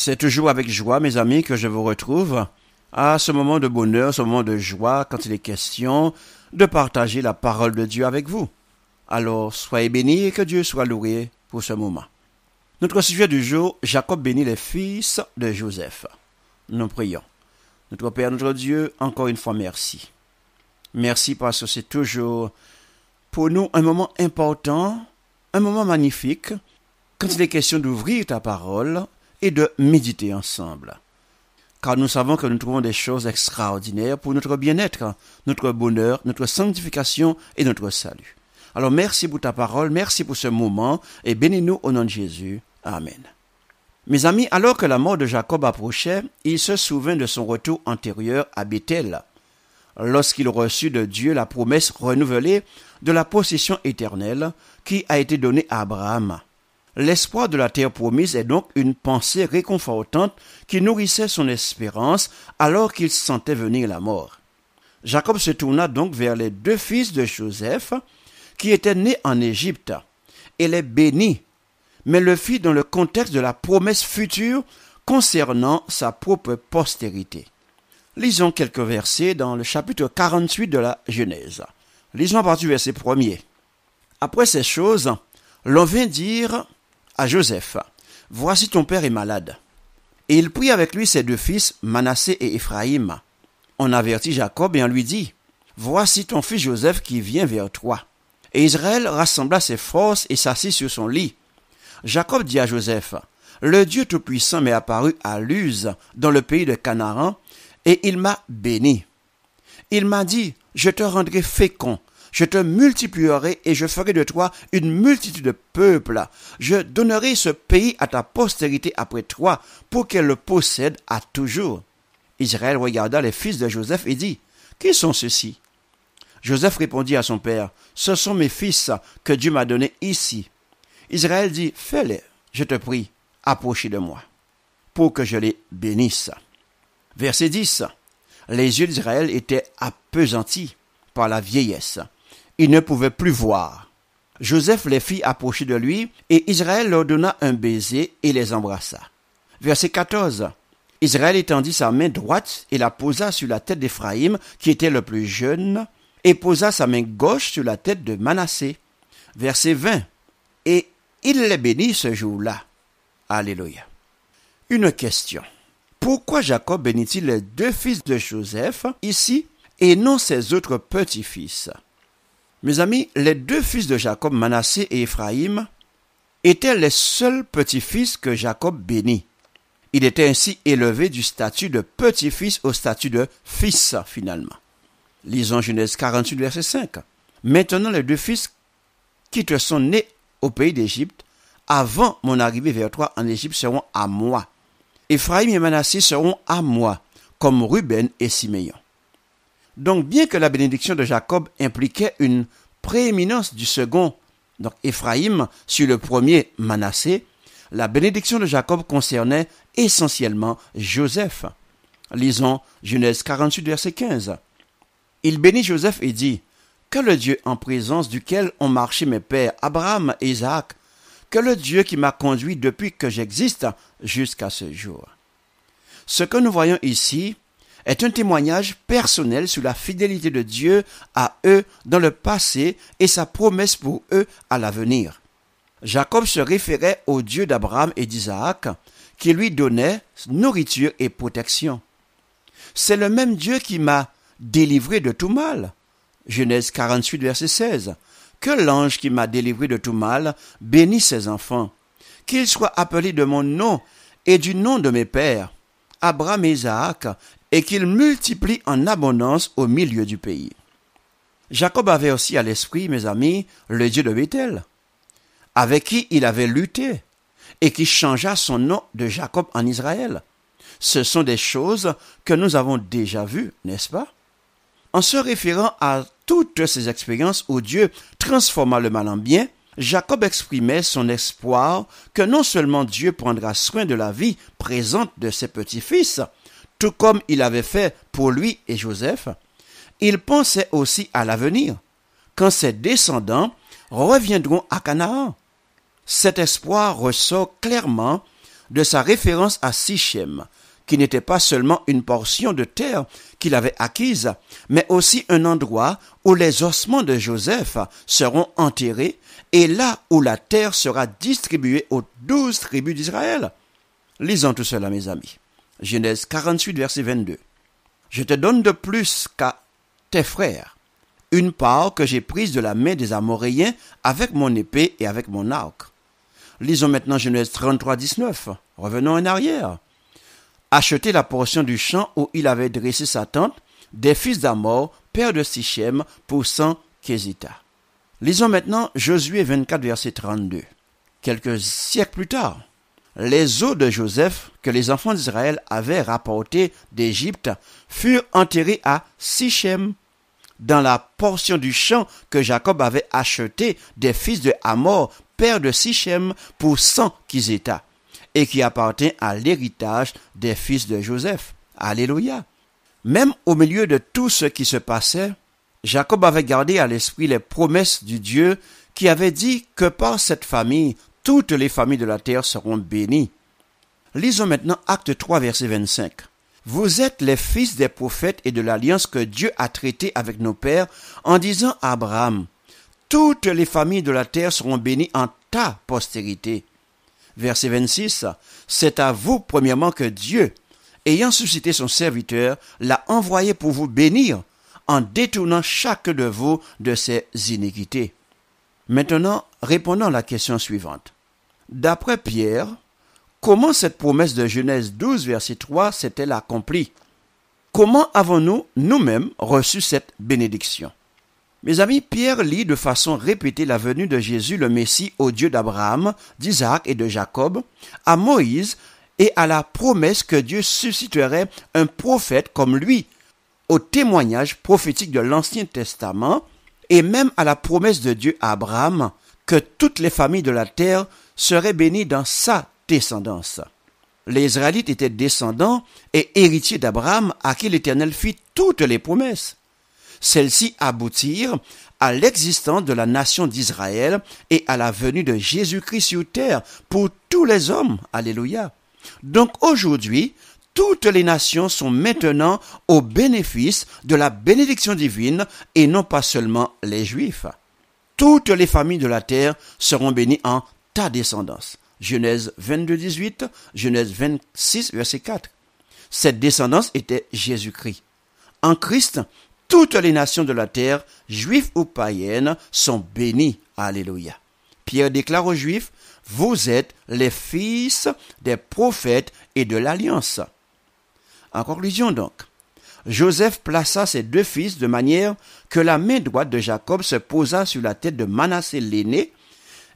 C'est toujours avec joie, mes amis, que je vous retrouve à ce moment de bonheur, ce moment de joie, quand il est question de partager la parole de Dieu avec vous. Alors, soyez bénis et que Dieu soit loué pour ce moment. Notre sujet du jour, Jacob bénit les fils de Joseph. Nous prions. Notre Père, notre Dieu, encore une fois merci. Merci parce que c'est toujours pour nous un moment important, un moment magnifique, quand il est question d'ouvrir ta parole et de méditer ensemble. Car nous savons que nous trouvons des choses extraordinaires pour notre bien-être, notre bonheur, notre sanctification et notre salut. Alors merci pour ta parole, merci pour ce moment et bénis-nous au nom de Jésus. Amen. Mes amis, alors que la mort de Jacob approchait, il se souvint de son retour antérieur à Bethel, lorsqu'il reçut de Dieu la promesse renouvelée de la possession éternelle qui a été donnée à Abraham l'espoir de la terre promise est donc une pensée réconfortante qui nourrissait son espérance alors qu'il sentait venir la mort. Jacob se tourna donc vers les deux fils de Joseph, qui étaient nés en Égypte, et les bénit, mais le fit dans le contexte de la promesse future concernant sa propre postérité. Lisons quelques versets dans le chapitre 48 de la Genèse. Lisons à partir du verset 1 Après ces choses, l'on vint dire à Joseph, Voici ton père est malade. Et il prit avec lui ses deux fils, Manassé et Éphraïm. On avertit Jacob et on lui dit, Voici ton fils Joseph qui vient vers toi. Et Israël rassembla ses forces et s'assit sur son lit. Jacob dit à Joseph, Le Dieu Tout-Puissant m'est apparu à Luz, dans le pays de Canaan, et il m'a béni. Il m'a dit, Je te rendrai fécond, je te multiplierai et je ferai de toi une multitude de peuples. Je donnerai ce pays à ta postérité après toi pour qu'elle le possède à toujours. Israël regarda les fils de Joseph et dit, Qui sont ceux-ci Joseph répondit à son père, Ce sont mes fils que Dieu m'a donnés ici. Israël dit, Fais-les, je te prie, approchez de moi, pour que je les bénisse. Verset 10. Les yeux d'Israël étaient appesantis par la vieillesse il ne pouvait plus voir. Joseph les fit approcher de lui, et Israël leur donna un baiser et les embrassa. Verset 14. Israël étendit sa main droite et la posa sur la tête d'Éphraïm, qui était le plus jeune, et posa sa main gauche sur la tête de Manassé. Verset 20. Et il les bénit ce jour-là. Alléluia. Une question. Pourquoi Jacob bénit-il les deux fils de Joseph ici et non ses autres petits-fils mes amis, les deux fils de Jacob, Manassé et Éphraïm, étaient les seuls petits-fils que Jacob bénit. Il était ainsi élevé du statut de petit-fils au statut de fils, finalement. Lisons Genèse 48, verset 5. Maintenant, les deux fils qui te sont nés au pays d'Égypte, avant mon arrivée vers toi en Égypte, seront à moi. Éphraïm et Manassé seront à moi, comme Ruben et Simeon. Donc bien que la bénédiction de Jacob impliquait une prééminence du second, donc Éphraïm, sur le premier Manassé, la bénédiction de Jacob concernait essentiellement Joseph. Lisons Genèse 48, verset 15. Il bénit Joseph et dit, Que le Dieu en présence duquel ont marché mes pères Abraham et Isaac, que le Dieu qui m'a conduit depuis que j'existe jusqu'à ce jour. Ce que nous voyons ici, est un témoignage personnel sur la fidélité de Dieu à eux dans le passé et sa promesse pour eux à l'avenir. Jacob se référait au Dieu d'Abraham et d'Isaac qui lui donnait nourriture et protection. C'est le même Dieu qui m'a délivré de tout mal. Genèse 48, verset 16. Que l'ange qui m'a délivré de tout mal bénisse ses enfants, qu'ils soient appelés de mon nom et du nom de mes pères, Abraham et Isaac, et qu'il multiplie en abondance au milieu du pays. Jacob avait aussi à l'esprit, mes amis, le Dieu de Bethel, avec qui il avait lutté, et qui changea son nom de Jacob en Israël. Ce sont des choses que nous avons déjà vues, n'est-ce pas En se référant à toutes ces expériences où Dieu transforma le mal en bien, Jacob exprimait son espoir que non seulement Dieu prendra soin de la vie présente de ses petits-fils, tout comme il avait fait pour lui et Joseph, il pensait aussi à l'avenir, quand ses descendants reviendront à Canaan. Cet espoir ressort clairement de sa référence à Sichem, qui n'était pas seulement une portion de terre qu'il avait acquise, mais aussi un endroit où les ossements de Joseph seront enterrés et là où la terre sera distribuée aux douze tribus d'Israël. Lisons tout cela, mes amis. Genèse 48, verset 22. Je te donne de plus qu'à tes frères une part que j'ai prise de la main des Amoréens avec mon épée et avec mon arc. Lisons maintenant Genèse 33, 19. Revenons en arrière. Acheter la portion du champ où il avait dressé sa tente des fils d'Amor, père de Sichem, pour cent quesita. Lisons maintenant Josué 24, verset 32. Quelques siècles plus tard, les os de Joseph que les enfants d'Israël avaient rapportés d'Égypte furent enterrés à Sichem, dans la portion du champ que Jacob avait acheté des fils de Hamor, père de Sichem, pour cent étaient, et qui appartient à l'héritage des fils de Joseph. Alléluia. Même au milieu de tout ce qui se passait, Jacob avait gardé à l'esprit les promesses du Dieu qui avait dit que par cette famille toutes les familles de la terre seront bénies. Lisons maintenant Acte 3, verset 25. Vous êtes les fils des prophètes et de l'alliance que Dieu a traitée avec nos pères en disant à Abraham, toutes les familles de la terre seront bénies en ta postérité. Verset 26. C'est à vous, premièrement, que Dieu, ayant suscité son serviteur, l'a envoyé pour vous bénir en détournant chacun de vous de ses iniquités. Maintenant, répondons à la question suivante. D'après Pierre, comment cette promesse de Genèse 12, verset 3 s'est-elle accomplie Comment avons-nous nous-mêmes reçu cette bénédiction Mes amis, Pierre lit de façon répétée la venue de Jésus le Messie au Dieu d'Abraham, d'Isaac et de Jacob, à Moïse et à la promesse que Dieu susciterait un prophète comme lui, au témoignage prophétique de l'Ancien Testament et même à la promesse de Dieu à Abraham que toutes les familles de la terre seraient bénies dans sa descendance. Les Israélites étaient descendants et héritiers d'Abraham à qui l'Éternel fit toutes les promesses. Celles-ci aboutirent à l'existence de la nation d'Israël et à la venue de Jésus-Christ sur terre pour tous les hommes. Alléluia. Donc aujourd'hui, toutes les nations sont maintenant au bénéfice de la bénédiction divine et non pas seulement les Juifs toutes les familles de la terre seront bénies en ta descendance. Genèse 22, 18, Genèse 26, verset 4. Cette descendance était Jésus-Christ. En Christ, toutes les nations de la terre, juives ou païennes, sont bénies. Alléluia. Pierre déclare aux Juifs, vous êtes les fils des prophètes et de l'alliance. En conclusion donc, Joseph plaça ses deux fils de manière que la main droite de Jacob se posa sur la tête de Manassé l'aîné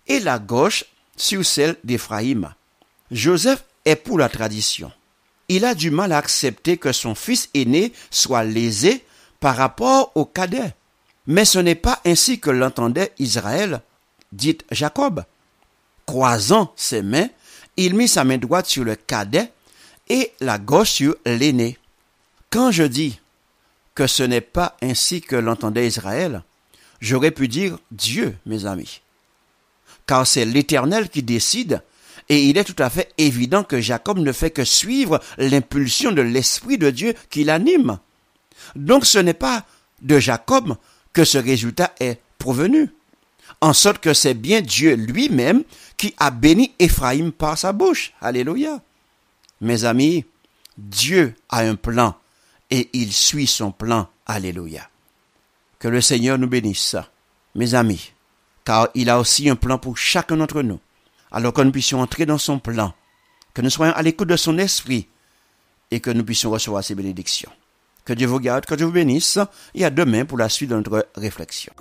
et la gauche sur celle d'Éphraïm. Joseph est pour la tradition. Il a du mal à accepter que son fils aîné soit lésé par rapport au cadet. Mais ce n'est pas ainsi que l'entendait Israël, dit Jacob. Croisant ses mains, il mit sa main droite sur le cadet et la gauche sur l'aîné. Quand je dis que ce n'est pas ainsi que l'entendait Israël, j'aurais pu dire Dieu, mes amis. Car c'est l'Éternel qui décide, et il est tout à fait évident que Jacob ne fait que suivre l'impulsion de l'Esprit de Dieu qui l'anime. Donc ce n'est pas de Jacob que ce résultat est provenu, en sorte que c'est bien Dieu lui-même qui a béni Éphraïm par sa bouche. Alléluia. Mes amis, Dieu a un plan et il suit son plan. Alléluia. Que le Seigneur nous bénisse, mes amis, car il a aussi un plan pour chacun d'entre nous. Alors que nous puissions entrer dans son plan, que nous soyons à l'écoute de son esprit et que nous puissions recevoir ses bénédictions. Que Dieu vous garde, que Dieu vous bénisse et à demain pour la suite de notre réflexion.